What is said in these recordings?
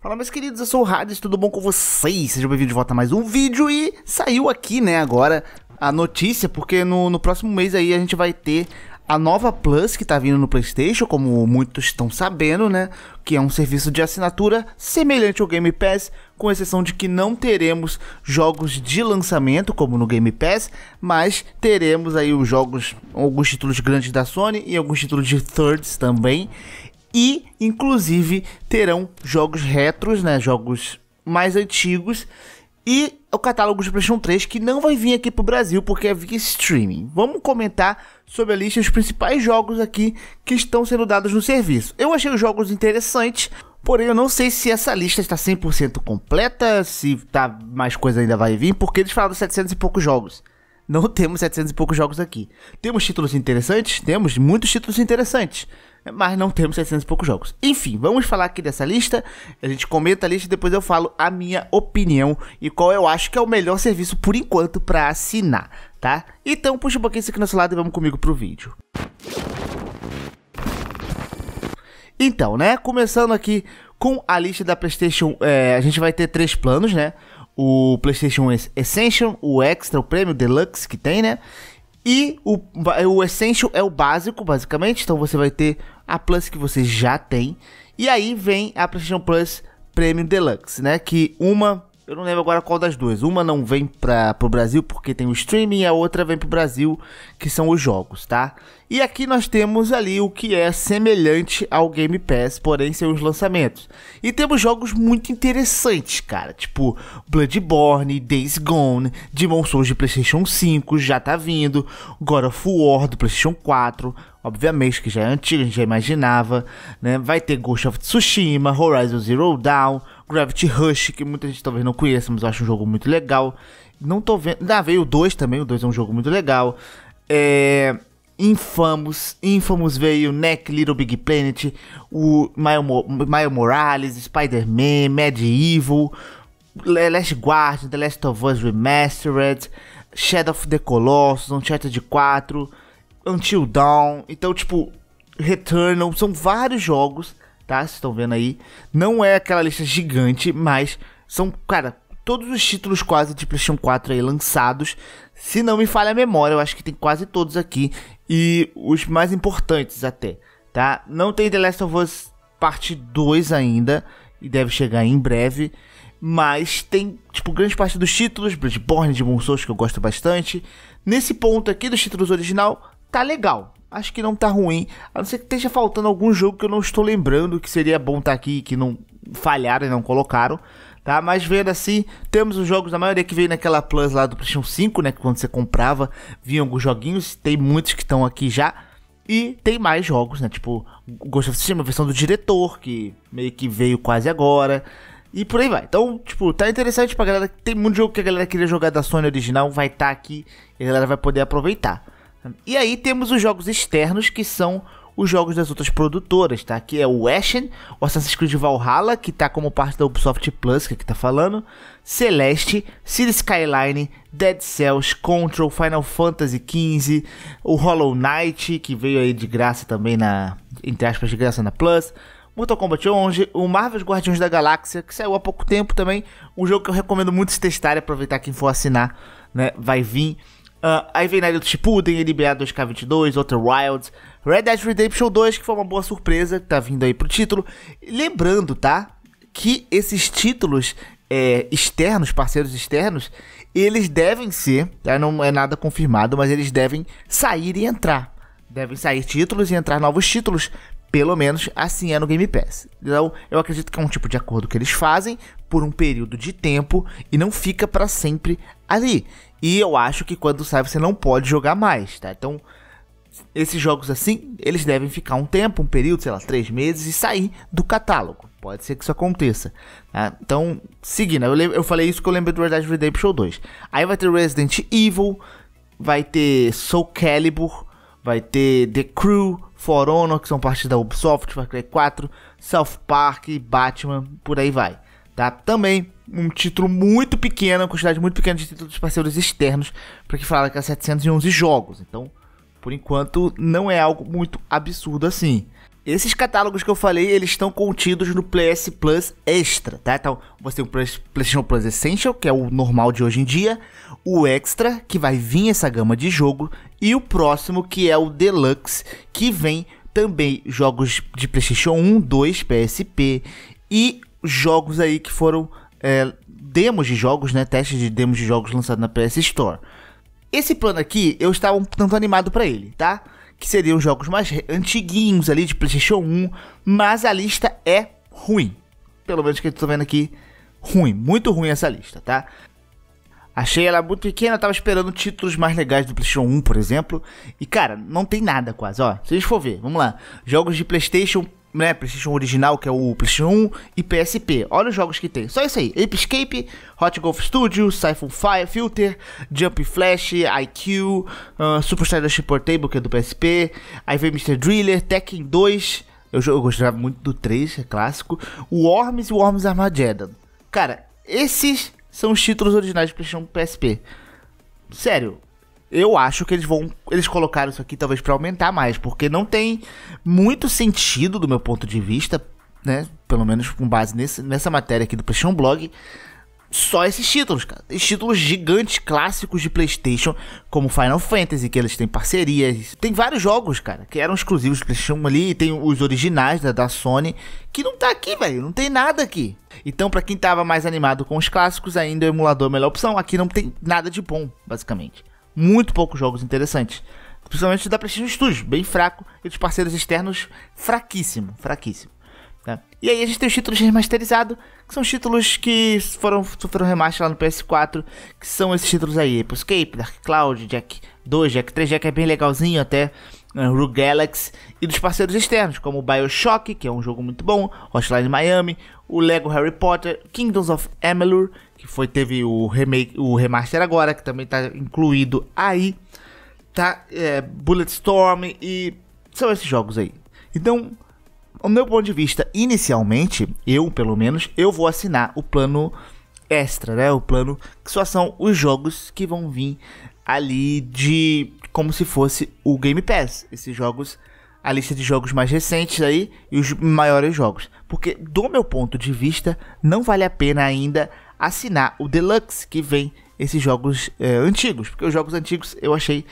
Fala meus queridos, eu sou o Hades, tudo bom com vocês? Sejam bem-vindos de volta a mais um vídeo e saiu aqui, né, agora a notícia, porque no, no próximo mês aí a gente vai ter a nova Plus que tá vindo no PlayStation, como muitos estão sabendo, né? Que é um serviço de assinatura semelhante ao Game Pass, com exceção de que não teremos jogos de lançamento, como no Game Pass, mas teremos aí os jogos, alguns títulos grandes da Sony e alguns títulos de thirds também e inclusive terão jogos retros, né, jogos mais antigos e o catálogo de PlayStation 3 que não vai vir aqui pro Brasil porque é via streaming. Vamos comentar sobre a lista os principais jogos aqui que estão sendo dados no serviço. Eu achei os jogos interessantes, porém eu não sei se essa lista está 100% completa, se tá mais coisa ainda vai vir, porque eles falaram 700 e poucos jogos não temos 700 e poucos jogos aqui. Temos títulos interessantes? Temos muitos títulos interessantes, mas não temos 700 e poucos jogos. Enfim, vamos falar aqui dessa lista, a gente comenta a lista e depois eu falo a minha opinião e qual eu acho que é o melhor serviço por enquanto para assinar, tá? Então puxa um pouquinho isso aqui no nosso lado e vamos comigo pro vídeo. Então, né, começando aqui com a lista da PlayStation, é, a gente vai ter três planos, né? o PlayStation Essential, o Extra, o Prêmio Deluxe que tem, né? E o, o Essential é o básico, basicamente. Então você vai ter a Plus que você já tem. E aí vem a PlayStation Plus Premium Deluxe, né? Que uma eu não lembro agora qual das duas. Uma não vem para o Brasil porque tem o streaming, a outra vem para o Brasil, que são os jogos, tá? E aqui nós temos ali o que é semelhante ao Game Pass, porém seus lançamentos. E temos jogos muito interessantes, cara, tipo Bloodborne, Days Gone, Demon Souls de PlayStation 5 já tá vindo, God of War do PlayStation 4, obviamente, que já é antigo, a gente já imaginava, né? Vai ter Ghost of Tsushima, Horizon Zero Dawn, Gravity Rush, que muita gente talvez não conheça, mas eu acho um jogo muito legal. Não tô vendo. Ah, veio o 2 também, o 2 é um jogo muito legal. É. Infamous, Infamous veio, Neck, Little Big Planet, o Mario Morales, Spider-Man, Medieval, Last Guardian, The Last of Us Remastered, Shadow of the Colossus, Uncharted 4, Until Dawn, então tipo Returnal, são vários jogos, tá? Vocês estão vendo aí. Não é aquela lista gigante, mas são, cara, todos os títulos quase de PlayStation 4 aí lançados. Se não me falha a memória, eu acho que tem quase todos aqui e os mais importantes até, tá? Não tem The Last of Us parte 2 ainda e deve chegar em breve. Mas tem, tipo, grande parte dos títulos, Bloodborne, de Souls, que eu gosto bastante. Nesse ponto aqui dos títulos original, tá legal. Acho que não tá ruim. A não ser que esteja faltando algum jogo que eu não estou lembrando que seria bom estar tá aqui que não falharam e não colocaram. Tá, mas vendo assim, temos os jogos, a maioria que veio naquela Plus lá do PlayStation 5, né? Que quando você comprava, vinham alguns joguinhos. Tem muitos que estão aqui já. E tem mais jogos, né? Tipo, Ghost of Tsushima, versão do diretor, que meio que veio quase agora. E por aí vai. Então, tipo, tá interessante pra galera. Tem muito jogo que a galera queria jogar da Sony original, vai estar tá aqui e a galera vai poder aproveitar. E aí temos os jogos externos que são os jogos das outras produtoras, tá? Que é o Ashen, o Assassin's Creed Valhalla, que tá como parte da Ubisoft Plus, que aqui é tá falando, Celeste, City Skyline, Dead Cells, Control, Final Fantasy XV, o Hollow Knight, que veio aí de graça também na, entre aspas, de graça na Plus, Mortal Kombat 11, o Marvel's Guardiões da Galáxia, que saiu há pouco tempo também, um jogo que eu recomendo muito se testar e aproveitar quem for assinar, né? Vai vir Uh, aí vem Naruto Shippuden, NBA 2K22, Outer Wilds, Red Dead Redemption 2, que foi uma boa surpresa, tá vindo aí pro título. Lembrando, tá? Que esses títulos é, externos, parceiros externos, eles devem ser, tá? não é nada confirmado, mas eles devem sair e entrar. Devem sair títulos e entrar novos títulos, pelo menos assim é no Game Pass. Então, eu acredito que é um tipo de acordo que eles fazem por um período de tempo e não fica para sempre ali. E eu acho que quando sai você não pode jogar mais, tá? Então, esses jogos assim, eles devem ficar um tempo, um período, sei lá, três meses e sair do catálogo. Pode ser que isso aconteça. Tá? Então, seguindo, eu, eu falei isso que eu lembro do Red Dead Redemption 2. Aí vai ter Resident Evil, vai ter Soul Calibur, vai ter The Crew, For Honor, que são partes da Ubisoft, Far Cry 4, South Park, Batman, por aí vai tá? Também um título muito pequeno, uma quantidade muito pequena de títulos parceiros externos, porque falaram que é 711 jogos. Então, por enquanto, não é algo muito absurdo assim. Esses catálogos que eu falei, eles estão contidos no PS Plus Extra, tá? Então, você tem o PlayStation Plus Essential, que é o normal de hoje em dia, o Extra, que vai vir essa gama de jogo, e o próximo, que é o Deluxe, que vem também jogos de PlayStation 1, 2, PSP e jogos aí que foram é, demos de jogos, né? Testes de demos de jogos lançados na PS Store. Esse plano aqui, eu estava um tanto animado para ele, tá? Que seriam jogos mais antiguinhos ali de PlayStation 1, mas a lista é ruim. Pelo menos que eu estou vendo aqui, ruim, muito ruim essa lista, tá? Achei ela muito pequena, tava esperando títulos mais legais do PlayStation 1, por exemplo. E cara, não tem nada quase, ó. Se a gente for ver, vamos lá. Jogos de PlayStation né, PlayStation original, que é o PlayStation 1 e PSP. Olha os jogos que tem. Só isso aí. Ape Escape, Hot Golf Studio, Siphon Fire Filter, Jump Flash, IQ, uh, ah, Super Stardust Portable, que é do PSP. Aí vem Mr. Driller, Tekken 2. Eu, eu gostava muito do 3, é clássico. O Worms e o Worms Armageddon. Cara, esses são os títulos originais do PlayStation PSP. Sério, eu acho que eles vão. Eles colocaram isso aqui talvez para aumentar mais, porque não tem muito sentido do meu ponto de vista, né? Pelo menos com base nesse, nessa matéria aqui do PlayStation Blog. Só esses títulos, cara. Esses títulos gigantes clássicos de PlayStation, como Final Fantasy, que eles têm parcerias. Tem vários jogos, cara, que eram exclusivos do PlayStation ali. tem os originais da, da Sony, que não tá aqui, velho. Não tem nada aqui. Então, para quem tava mais animado com os clássicos, ainda o emulador é a melhor opção. Aqui não tem nada de bom, basicamente muito poucos jogos interessantes. Principalmente da Precision Studios, bem fraco, e dos parceiros externos, fraquíssimo, fraquíssimo. Né? E aí a gente tem os títulos remasterizados, que são títulos que foram, sofreram remaster lá no PS4, que são esses títulos aí, Apple Escape, Dark Cloud, Jack 2, Jack 3, Jack é bem legalzinho até, uh, né, Rue Galaxy, e dos parceiros externos, como Bioshock, que é um jogo muito bom, Hotline Miami, o Lego Harry Potter, Kingdoms of Amalur, que foi teve o remake, o remaster agora, que também está incluído aí, tá é, Bulletstorm e são esses jogos aí. Então, o meu ponto de vista, inicialmente, eu pelo menos, eu vou assinar o plano extra, né? O plano que só são os jogos que vão vir ali de como se fosse o Game Pass, esses jogos a lista de jogos mais recentes aí e os maiores jogos. Porque, do meu ponto de vista, não vale a pena ainda assinar o Deluxe que vem esses jogos é, antigos. Porque os jogos antigos eu achei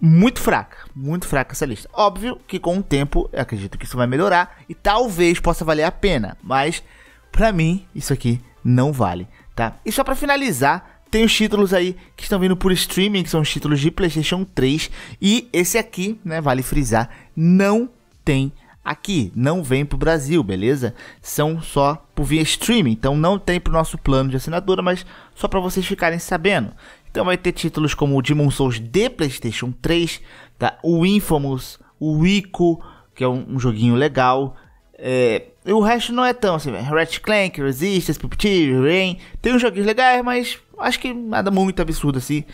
muito fraca, muito fraca essa lista. Óbvio que com o tempo, eu acredito que isso vai melhorar e talvez possa valer a pena, mas para mim isso aqui não vale, tá? E só para finalizar, tem os títulos aí que estão vindo por streaming, que são os títulos de PlayStation 3. E esse aqui, né, vale frisar, não tem aqui, não vem pro Brasil, beleza? São só por via streaming, então não tem pro nosso plano de assinatura, mas só para vocês ficarem sabendo. Então vai ter títulos como o Demon Souls de PlayStation 3, tá? O Infamous, o Ico, que é um, um joguinho legal. É, e o resto não é tão assim, Ratchet Clank, Resistance, Puppeteer, Rain. Tem uns joguinhos legais, mas acho que nada muito absurdo assim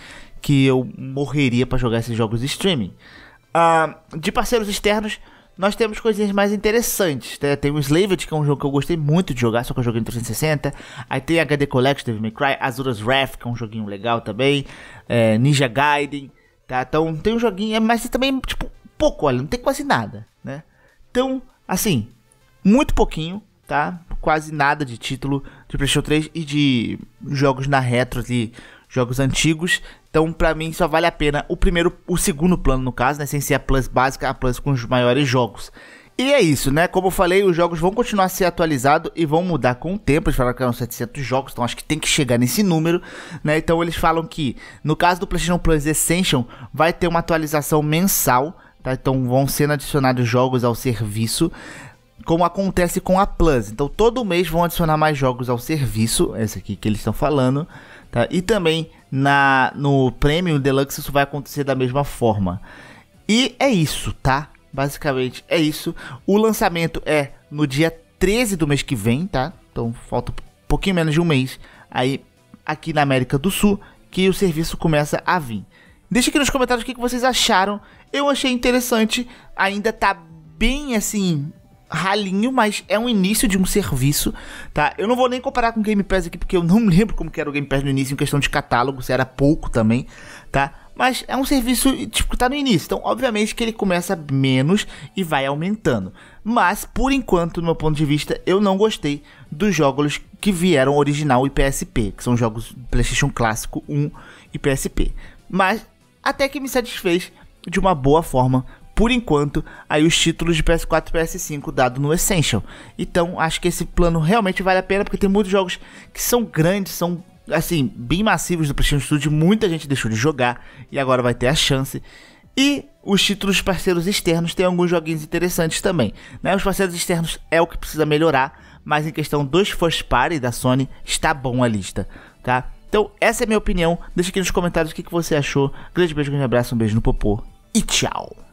que eu morreria para jogar esses jogos de streaming. Uh, de parceiros externos, nós temos coisinhas mais interessantes. Né? Tem o Slaved, que é um jogo que eu gostei muito de jogar, só que eu joguei em 360. Aí tem HD Collection, Devil May Cry, Azura's Wrath, que é um joguinho legal também. É, Ninja Gaiden, tá? Então tem um joguinho, é, mas é também, tipo, pouco, olha, não tem quase nada, né? Então, assim, muito pouquinho tá? Quase nada de título de PlayStation 3 e de jogos na retro ali, jogos antigos. Então, para mim só vale a pena o primeiro, o segundo plano no caso, né, sem ser a Plus básica, a Plus com os maiores jogos. E é isso, né? Como eu falei, os jogos vão continuar a ser atualizados e vão mudar com o tempo. Eles falaram que eram 700 jogos, então acho que tem que chegar nesse número, né? Então eles falam que, no caso do PlayStation Plus Essential, vai ter uma atualização mensal, tá? Então vão sendo adicionados jogos ao serviço como acontece com a Plus. Então todo mês vão adicionar mais jogos ao serviço, esse aqui que eles estão falando, tá? E também na no Premium Deluxe isso vai acontecer da mesma forma. E é isso, tá? Basicamente é isso. O lançamento é no dia 13 do mês que vem, tá? Então falta um pouquinho menos de um mês aí aqui na América do Sul que o serviço começa a vir. Deixa aqui nos comentários o que vocês acharam. Eu achei interessante, ainda tá bem assim, ralinho, mas é um início de um serviço, tá? Eu não vou nem comparar com o Game Pass aqui, porque eu não lembro como que era o Game Pass no início, em questão de catálogo, se era pouco também, tá? Mas é um serviço, tipo, que tá no início. Então, obviamente que ele começa menos e vai aumentando. Mas, por enquanto, do meu ponto de vista, eu não gostei dos jogos que vieram original e PSP, que são jogos PlayStation Clássico 1 e PSP. Mas, até que me satisfez de uma boa forma por enquanto, aí os títulos de PS4 e PS5 dado no Essential. Então, acho que esse plano realmente vale a pena, porque tem muitos jogos que são grandes, são assim, bem massivos do PlayStation Studio, muita gente deixou de jogar e agora vai ter a chance. E os títulos parceiros externos têm alguns joguinhos interessantes também. Né? Os parceiros externos é o que precisa melhorar, mas em questão dos first party da Sony, está bom a lista, tá? Então, essa é a minha opinião. Deixa aqui nos comentários o que, que você achou. Grande beijo, grande abraço, um beijo no popô e tchau!